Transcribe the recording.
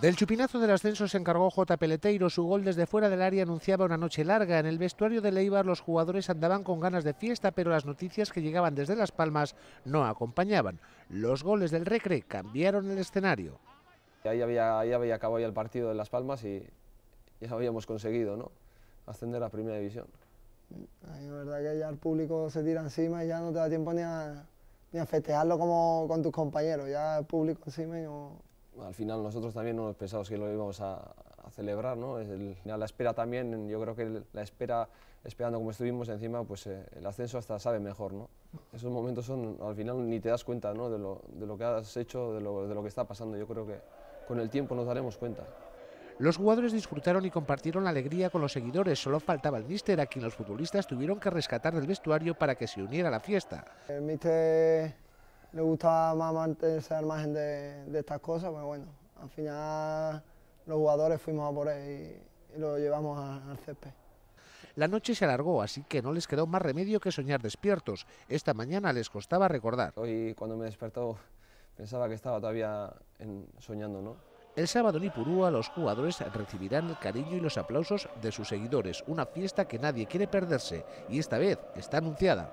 Del chupinazo del ascenso se encargó J. Peleteiro. Su gol desde fuera del área anunciaba una noche larga. En el vestuario de Leibar los jugadores andaban con ganas de fiesta, pero las noticias que llegaban desde Las Palmas no acompañaban. Los goles del Recre cambiaron el escenario. Ahí había, ahí había acabado ya el partido de Las Palmas y ya habíamos conseguido ¿no? ascender a Primera División. Ay, verdad que ya el público se tira encima y ya no te da tiempo ni a, ni a festejarlo como con tus compañeros, ya el público encima. Al final nosotros también no nos pensamos que lo íbamos a, celebrar, ¿no? la espera también, yo creo que la espera, esperando como estuvimos encima, pues eh, el ascenso hasta sabe mejor, ¿no? Esos momentos son, al final ni te das cuenta, De lo, que has hecho, de lo, de lo que está pasando, yo creo que con el tiempo nos daremos cuenta. Los jugadores disfrutaron y compartieron la alegría con los seguidores. Solo faltaba el míster, a quien los futbolistas tuvieron que rescatar del vestuario para que se uniera a la fiesta. El míster le gustaba más mantenerse al margen de, estas cosas, pero pues bueno, al final los jugadores fuimos a por él y, lo llevamos al césped. La noche se alargó, así que no les quedó más remedio que soñar despiertos. Esta mañana les costaba recordar. Hoy cuando me despertó pensaba que estaba todavía soñando, ¿no? El sábado en Ipurúa los jugadores recibirán el cariño y los aplausos de sus seguidores, una fiesta que nadie quiere perderse y esta vez está anunciada.